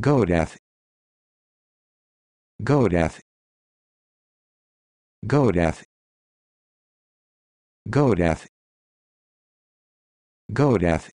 Godath Godath Godath Godath Godath